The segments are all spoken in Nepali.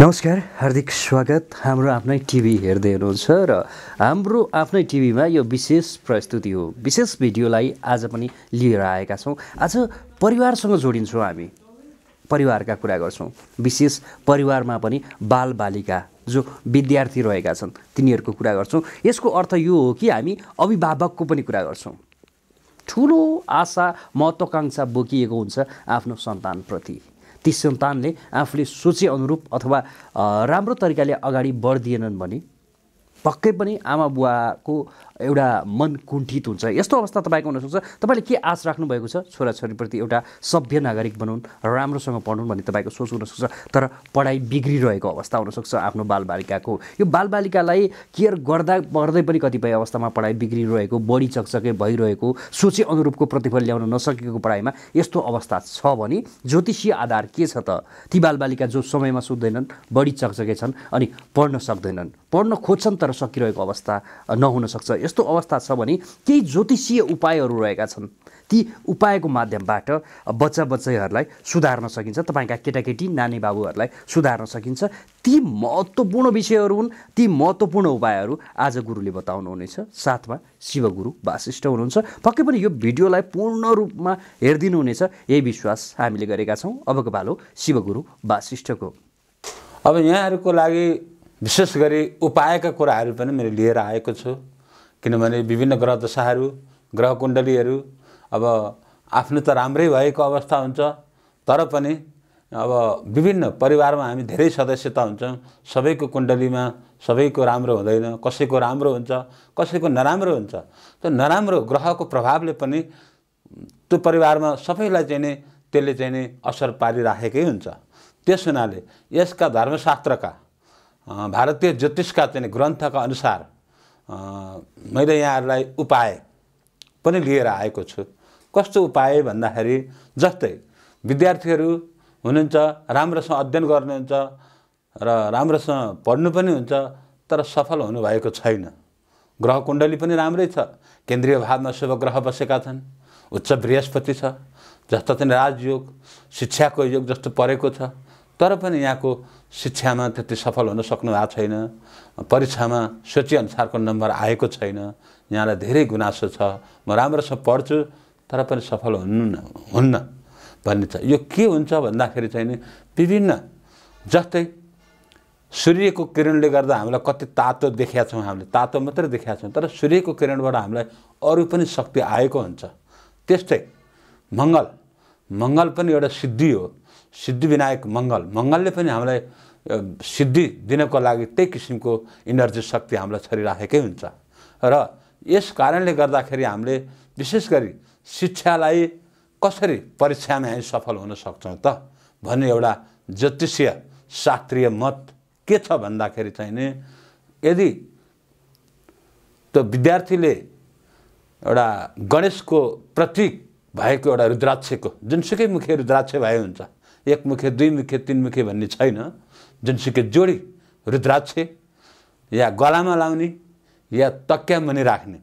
नमस्कार हार्दिक स्वागत हाम्रो आफ्नै टिभी हेर्दै हुनुहुन्छ र हाम्रो आफ्नै टिभीमा यो विशेष प्रस्तुति हो विशेष भिडियोलाई आज पनि लिएर आएका छौँ आज परिवारसँग जोडिन्छौँ हामी परिवारका कुरा गर्छौँ विशेष परिवारमा पनि बालबालिका जो विद्यार्थी रहेका छन् तिनीहरूको कुरा गर्छौँ यसको अर्थ यो हो कि हामी अभिभावकको पनि कुरा गर्छौँ ठुलो आशा महत्त्वकाङ्क्षा बोकिएको हुन्छ आफ्नो सन्तानप्रति ती सन्तानले आफूले अनुरूप अथवा राम्रो तरिकाले अगाडि बढिदिएनन् भने पक्कै पनि आमा बुवाको एउटा मन कुण्ठित हुन्छ यस्तो अवस्था तपाईँको हुनसक्छ तपाईँले के आश राख्नुभएको छ छोराछोरीप्रति एउटा सभ्य नागरिक बनाउन् राम्रोसँग पढुन् भन्ने तपाईँको सोच हुनसक्छ तर पढाइ बिग्रिरहेको अवस्था हुनसक्छ आफ्नो बालबालिकाको यो बालबालिकालाई केयर गर्दा गर्दै पनि कतिपय अवस्थामा पढाइ बिग्रिरहेको बढी चकचकै भइरहेको सोचे अनुरूपको प्रतिफल ल्याउन नसकेको पढाइमा यस्तो अवस्था छ भने ज्योतिषीय आधार के छ त ती बालबालिका जो समयमा सुत्दैनन् बढी चकचके छन् अनि पढ्न सक्दैनन् पढ्न खोज्छन् तर सकिरहेको अवस्था नहुनसक्छ यस्तो अवस्था छ भने केही ज्योतिषीय उपायहरू रहेका छन् ती उपायको माध्यमबाट बच्चा बच्चाहरूलाई सुधार्न सकिन्छ तपाईँका केटाकेटी नानी बाबुहरूलाई सुधार्न सकिन्छ ती महत्त्वपूर्ण विषयहरू हुन् ती महत्त्वपूर्ण उपायहरू आज गुरुले बताउनुहुनेछ साथमा शिवगुरु वासिष्ठ हुनुहुन्छ पक्कै पनि यो भिडियोलाई पूर्ण रूपमा हेरिदिनुहुनेछ यही विश्वास हामीले गरेका छौँ अबको पालो शिवगुरु वासिष्ठको अब यहाँहरूको लागि विशेष गरी उपायका कुराहरू पनि मैले लिएर आएको छु किनभने विभिन्न ग्रह दशाहरू ग्रह कुण्डलीहरू अब आफ्नो त राम्रै भएको अवस्था हुन्छ तर पनि अब विभिन्न परिवारमा हामी धेरै सदस्यता हुन्छौँ सबैको कुण्डलीमा सबैको राम्रो हुँदैन कसैको राम्रो हुन्छ कसैको नराम्रो हुन्छ त्यो नराम्रो ग्रहको प्रभावले पनि त्यो परिवारमा सबैलाई चाहिँ नि त्यसले चाहिँ नि असर पारिराखेकै हुन्छ त्यस हुनाले यसका धर्मशास्त्रका भारतीय ज्योतिषका चाहिँ ग्रन्थका अनुसार मैले यहाँहरूलाई उपाय पनि लिएर आएको छु कस्तो उपाय भन्दाखेरि जस्तै विद्यार्थीहरू हुनुहुन्छ राम्रोसँग अध्ययन गर्नुहुन्छ र राम्रोसँग पढ्नु पनि हुन्छ तर सफल हुनुभएको छैन ग्रह कुण्डली पनि राम्रै छ केन्द्रीय भावमा शुभ ग्रह बसेका छन् उच्च बृहस्पति छ जस्तो चाहिँ राजयोग शिक्षाको योग जस्तो परेको छ तर पनि यहाँको शिक्षामा त्यति सफल हुन सक्नु भएको छैन परीक्षामा सोचेअनुसारको नम्बर आएको छैन यहाँलाई धेरै गुनासो छ म राम्रोसँग पढ्छु तर पनि सफल न हुन्न भन्ने छ यो के हुन्छ भन्दाखेरि चाहिँ नि विभिन्न जस्तै सूर्यको किरणले गर्दा हामीलाई कति तातो देखाएको छौँ हामीले तातो मात्रै देखाएको छौँ तर सूर्यको किरणबाट हामीलाई अरू पनि शक्ति आएको हुन्छ त्यस्तै मङ्गल मङ्गल पनि एउटा सिद्धि हो सिद्धिविनायक मङ्गल मङ्गलले पनि हामीलाई सिद्धि दिनको लागि त्यही किसिमको इनर्जी शक्ति हामीलाई छरिराखेकै हुन्छ र यस कारणले गर्दाखेरि हामीले विशेष गरी शिक्षालाई कसरी परीक्षामा हामी सफल हुन सक्छौँ त भन्ने एउटा ज्योतिषीय शास्त्रीय मत के छ भन्दाखेरि चाहिँ नि यदि त्यो विद्यार्थीले एउटा गणेशको प्रतीक भएको एउटा रुद्राक्षको जुनसुकै मुख्य रुद्राक्ष भए हुन्छ एक मुखे दुई मुखे तिन मुखे भन्ने छैन जुनसुकै जोडी रुद्राक्ष या गलामा लाउने या तक्या मुनि राख्ने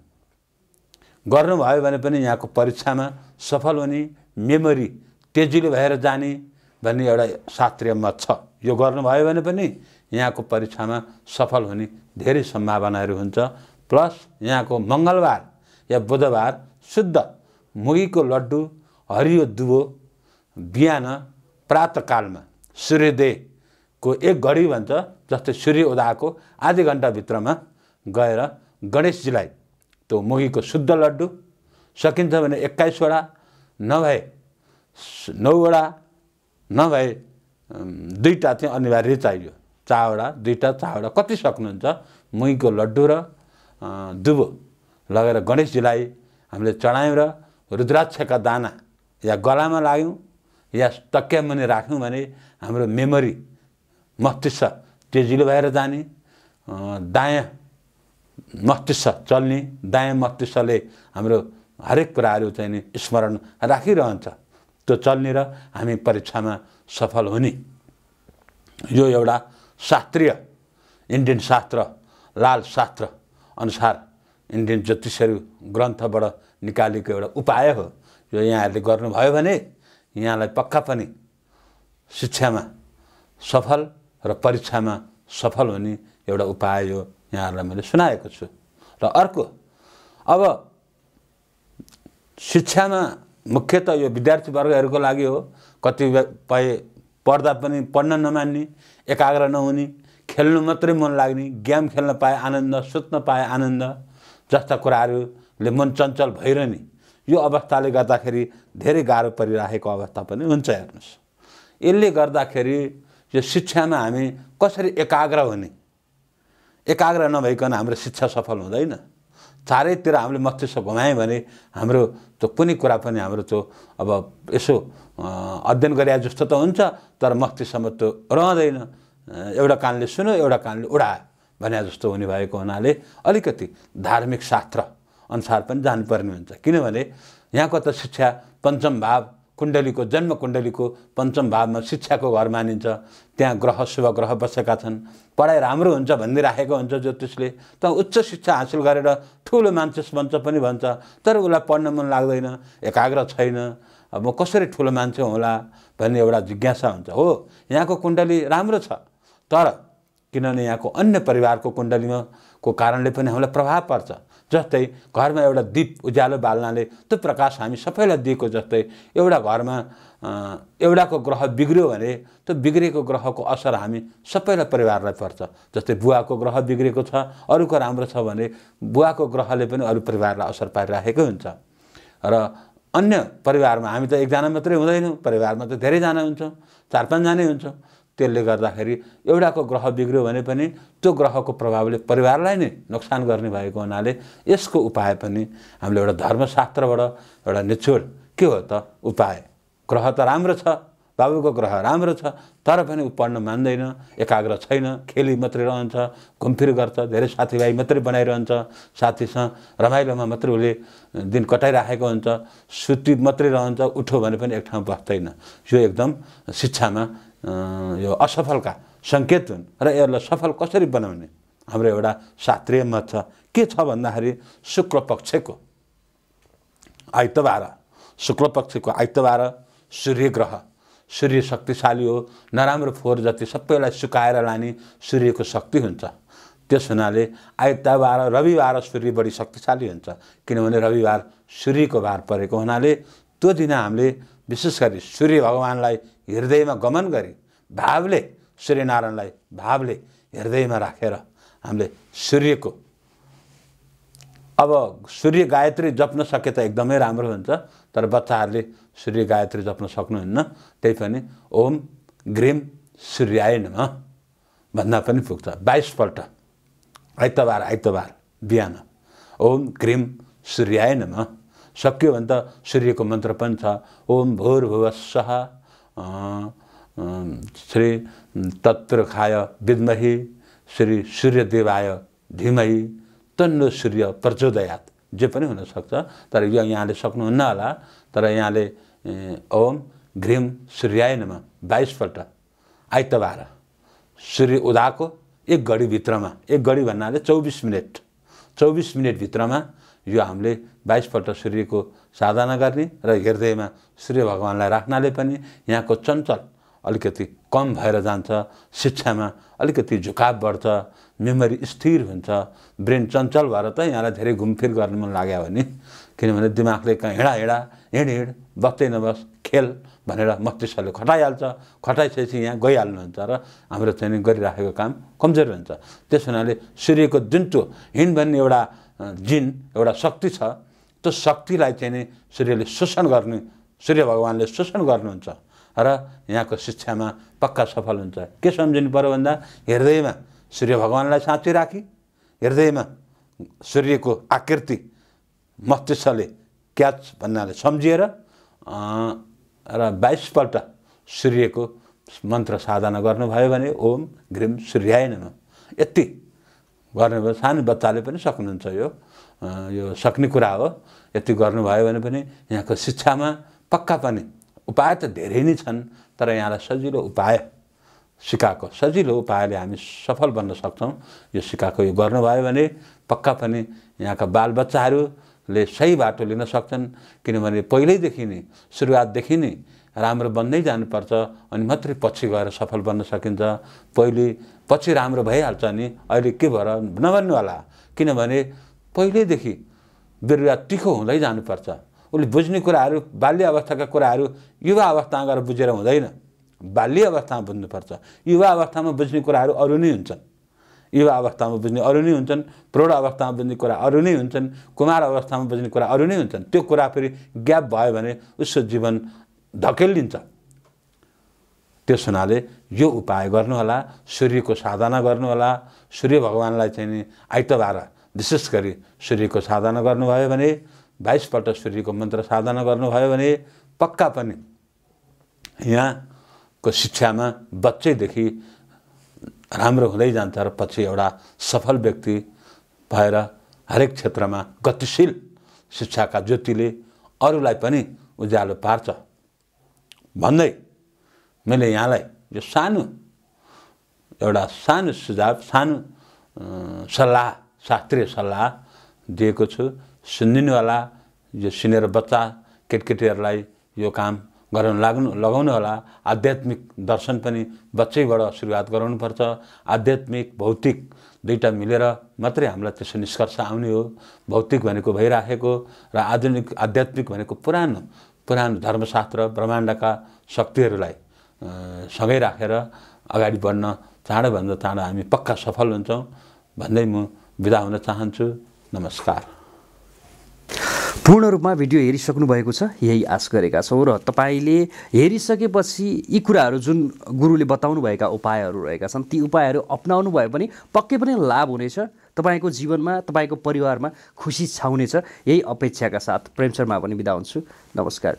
गर्नुभयो भने पनि यहाँको परीक्षामा सफल हुने मेमोरी तेजिलो भएर जाने भन्ने एउटा शास्त्रीय मत छ यो गर्नुभयो भने पनि यहाँको परीक्षामा सफल हुने धेरै सम्भावनाहरू हुन्छ प्लस यहाँको मङ्गलबार या बुधबार शुद्ध मुगीको लड्डु हरियो दुवो बिहान प्रातकालमा सूर्योदयको एक घडी भन्छ जस्तै सूर्य उदाएको आधी घन्टाभित्रमा गएर गणेशजीलाई त्यो मुगीको शुद्ध लड्डु सकिन्छ भने एक्काइसवटा नभए नौवटा नभए दुईवटा चाहिँ अनिवार्य चाहियो चारवटा दुईवटा चारवटा कति सक्नुहुन्छ मुहीको लड्डु र दुबो लगेर गणेशजीलाई हामीले चढायौँ र रुद्राक्षका दाना या गलामा लाग्यौँ या मुनि राख्यौँ भने हाम्रो मेमोरी मस्तिष्क तेजिलो भएर जाने दायाँ मस्तिष्क चल्ने दायाँ मस्तिष्कले हाम्रो हरेक कुराहरू चाहिँ नि स्मरण राखिरहन्छ त्यो चल्ने र हामी परीक्षामा सफल हुने यो एउटा शास्त्रीय इन्डियन शास्त्र लाल शास्त्र अनुसार इन्डियन ज्योतिषहरू ग्रन्थबाट निकालेको एउटा उपाय हो यो यहाँहरूले गर्नुभयो भने यहाँलाई पक्का पनि शिक्षामा सफल र परीक्षामा सफल हुने एउटा उपाय हो यहाँहरूलाई मैले सुनाएको छु र अर्को अब शिक्षामा मुख्यत यो विद्यार्थीवर्गहरूको लागि हो कतिपय पढ्दा पनि पढ्न नमान्ने एकाग्र नहुने खेल्नु मात्रै मन लाग्ने गेम खेल्न पाए आनन्द सुत्न पाए आनन्द जस्ता कुराहरूले मन चञ्चल भइरहने यो अवस्थाले गर्दाखेरि धेरै गाह्रो परिरहेको अवस्था पनि हुन्छ हेर्नुहोस् यसले गर्दाखेरि यो शिक्षामा हामी कसरी एकाग्र हुने एकाग्र नभइकन हाम्रो शिक्षा सफल हुँदैन चारैतिर हामीले मस्तिष्क घुमायौँ भने हाम्रो त्यो कुनै कुरा पनि हाम्रो त्यो अब यसो अध्ययन गरे जस्तो त हुन्छ तर मस्तिष्कमा त्यो रहँदैन एउटा कानले सुन्यो एउटा कानले उडा भने जस्तो हुने भएको हुनाले अलिकति धार्मिक शास्त्र अनुसार पनि जानुपर्ने हुन्छ किनभने यहाँको त शिक्षा पञ्चम भाव कुण्डलीको जन्म कुण्डलीको पञ्चम भावमा शिक्षाको घर मानिन्छ त्यहाँ ग्रह शुभ ग्रह बसेका छन् पढाइ राम्रो हुन्छ भनिदिइराखेको हुन्छ ज्योतिषले त उच्च शिक्षा हासिल गरेर ठुलो मान्छे बन्छ पनि भन्छ तर उसलाई पढ्न मन लाग्दैन एकाग्र छैन अब म कसरी ठुलो मान्छे होला भन्ने एउटा जिज्ञासा हुन्छ हो यहाँको कुण्डली राम्रो छ तर किनभने यहाँको अन्य परिवारको कुण्डलीमा को कारणले पनि हामीलाई प्रभाव पर्छ जस्तै घरमा एउटा दीप उज्यालो बाल्नाले त्यो प्रकाश हामी सबैलाई दिएको जस्तै एउटा घरमा एउटाको ग्रह बिग्रियो भने त्यो बिग्रिएको ग्रहको असर हामी सबैलाई परिवारलाई पर्छ जस्तै बुवाको ग्रह बिग्रेको छ अरूको राम्रो छ भने बुवाको ग्रहले पनि अरू परिवारलाई असर पारिराखेकै हुन्छ र अन्य परिवारमा हामी त एकजना मात्रै हुँदैनौँ परिवारमा त धेरैजना हुन्छौँ चार पाँचजना हुन्छौँ त्यसले गर्दाखेरि एउटाको ग्रह बिग्रियो भने पनि त्यो ग्रहको प्रभावले परिवारलाई नै नोक्सान गर्ने भएको हुनाले यसको उपाय पनि हामीले एउटा धर्मशास्त्रबाट एउटा निचोड के हो त उपाय ग्रह त राम्रो छ बाबुको ग्रह राम्रो छ तर पनि ऊ पढ्न मान्दैन एकाग्र छैन खेली मात्रै रहन्छ घुमफिर गर्छ धेरै साथीभाइ मात्रै बनाइरहन्छ साथीसँग रमाइलोमा मात्रै उसले दिन कटाइराखेको हुन्छ सुति मात्रै रहन्छ उठो भने पनि एक ठाउँ बस्दैन यो एकदम शिक्षामा यो असफलका सङ्केत हुन् र यसलाई सफल कसरी बनाउने हाम्रो एउटा शास्त्रीय मत छ के छ भन्दाखेरि शुक्ल पक्षको आइतबार शुक्ल पक्षको आइतबार सूर्य ग्रह सूर्य शक्तिशाली हो नराम्रो फोहोर जति सबैलाई सुकाएर लाने सूर्यको शक्ति हुन्छ त्यस हुनाले आइतबार रविबार सूर्य बढी शक्तिशाली हुन्छ किनभने रविबार सूर्यको भार परेको हुनाले त्यो दिन हामीले विशेष गरी सूर्य भगवान्लाई हृदयमा गमन गरी भावले सूर्यनारायणलाई भावले हृदयमा राखेर हामीले सूर्यको अब सूर्य गायत्री जप्न सके त एकदमै राम्रो हुन्छ तर बच्चाहरूले सूर्य गायत्री जप्न सक्नुहुन्न त्यही पनि ओम ग्रिम सूर्याय नम भन्दा पनि पुग्छ बाइसपल्ट आइतबार आइतबार बिहान ओम ग्रिम सूर्याय नमा सक्यो भने त सूर्यको मन्त्र पनि छ ओम भोर सह श्री तत्र खाय विद्मही श्री सूर्यदेवाय धिमही तन्नो सूर्य प्रचोदयात जे पनि हुनसक्छ तर यो यहाँले सक्नुहुन्न होला तर यहाँले ओम घ्रिम सूर्याय नमा बाइसपल्ट आइतबार सूर्य उदाको एक घडीभित्रमा एक घडी भन्नाले चौबिस मिनट चौबिस मिनटभित्रमा यो हामीले बाइसपल्ट सूर्यको साधना गर्ने र हृदयमा सूर्य भगवान्लाई राख्नाले पनि यहाँको चञ्चल अलिकति कम भएर जान्छ शिक्षामा अलिकति झुकाव बढ्छ मेमोरी स्थिर हुन्छ ब्रेन चञ्चल भएर त यहाँलाई धेरै घुमफिर गर्नु मन लाग्यो भने किनभने दिमागले कहाँ हिँडा हिँडा हिँड हिँड बस्दै नबस् खेल भनेर मस्तिष्कले खटाइहाल्छ खटाइसकेपछि यहाँ गइहाल्नुहुन्छ र हाम्रो चाहिँ गरिराखेको काम कमजोर हुन्छ त्यस हुनाले सूर्यको जुन त्यो हिँड भन्ने एउटा जिन एउटा शक्ति छ त्यो शक्तिलाई चाहिँ नि सूर्यले शोषण गर्ने सूर्य भगवान्ले शोषण गर्नुहुन्छ र यहाँको शिक्षामा पक्का सफल हुन्छ के सम्झिनु पऱ्यो भन्दा हृदयमा सूर्य भगवान्लाई साँची राखी हृदयमा सूर्यको आकृति मस्तिष्कले क्याच भन्नाले सम्झिएर र बाइसपल्ट सूर्यको मन्त्र साधना गर्नुभयो भने ओम घ्रिम सूर्याय नम यति भयो सानो बच्चाले पनि सक्नुहुन्छ यो यो सक्ने कुरा हो यति गर्नुभयो भने पनि यहाँको शिक्षामा पक्का पनि उपाय त धेरै नै छन् तर यहाँलाई सजिलो उपाय सिकाएको सजिलो उपायले हामी सफल बन्न सक्छौँ यो सिकाएको यो गर्नुभयो भने पक्का पनि यहाँका बालबच्चाहरूले सही बाटो लिन सक्छन् किनभने पहिल्यैदेखि नै सुरुवातदेखि नै राम्रो बन्दै जानुपर्छ अनि मात्रै पछि गएर सफल बन्न सकिन्छ पहिले पछि राम्रो भइहाल्छ नि अहिले के भएर नभन्नु होला किनभने पहिल्यैदेखि बिरुवा तिखो हुँदै जानुपर्छ उसले बुझ्ने कुराहरू बाल्य अवस्थाका कुराहरू युवा अवस्थामा गएर बुझेर हुँदैन बाल्य अवस्थामा बुझ्नुपर्छ युवा अवस्थामा बुझ्ने कुराहरू अरू नै हुन्छन् युवा अवस्थामा बुझ्ने अरू नै हुन्छन् प्रौढ अवस्थामा बुझ्ने कुरा अरू नै हुन्छन् कुमार अवस्थामा बुझ्ने कुरा अरू नै हुन्छन् त्यो कुरा फेरि ग्याप भयो भने उसको जीवन धकेलिन्छ त्यस हुनाले यो उपाय गर्नुहोला सूर्यको साधना गर्नुहोला सूर्य भगवान्लाई चाहिँ नि आइतबार विशेष गरी सूर्यको साधना गर्नुभयो भने बाइसपल्ट सूर्यको मन्त्र साधना गर्नुभयो भने पक्का पनि यहाँको शिक्षामा बच्चैदेखि राम्रो हुँदै जान्छ र पछि एउटा सफल व्यक्ति भएर हरेक क्षेत्रमा गतिशील शिक्षाका ज्योतिले अरूलाई पनि उज्यालो पार्छ भन्दै मैले यहाँलाई यो सानो एउटा सानो सुझाव सानो सल्लाह शास्त्रीय सल्लाह दिएको छु सुनिदिनुहोला यो सुनेर बच्चा केटकेटीहरूलाई यो काम गराउनु लाग्नु लगाउनु होला आध्यात्मिक दर्शन पनि बच्चैबाट सुरुवात गराउनुपर्छ आध्यात्मिक भौतिक दुईवटा मिलेर मात्रै हामीलाई त्यसो निष्कर्ष आउने हो भौतिक भनेको भइराखेको र आधुनिक आध्यात्मिक भनेको पुरानो पुराण धर्मशास्त्र ब्रह्माण्डका शक्तिहरूलाई सँगै राखेर अगाडि बढ्न चाँडोभन्दा चाँडो हामी पक्का सफल हुन्छौँ भन्दै म बिदा हुन चाहन्छु नमस्कार पूर्ण रूपमा भिडियो हेरिसक्नु भएको छ यही आश गरेका छौँ र तपाईँले हेरिसकेपछि यी कुराहरू जुन गुरुले बताउनुभएका उपायहरू रहेका छन् ती उपायहरू अप्नाउनु भए पनि पक्कै पनि लाभ हुनेछ तपाईँको जीवनमा तपाईँको परिवारमा खुसी छाउनेछ यही अपेक्षाका साथ प्रेम शर्मा पनि बिदा हुन्छु नमस्कार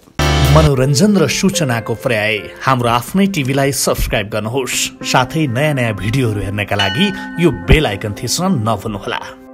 मनोरञ्जन र सूचनाको पर्याय हाम्रो आफ्नै टिभीलाई सब्सक्राइब गर्नुहोस् साथै नयाँ नयाँ भिडियोहरू हेर्नका लागि यो बेल आइकन थिच्न नभुल्नुहोला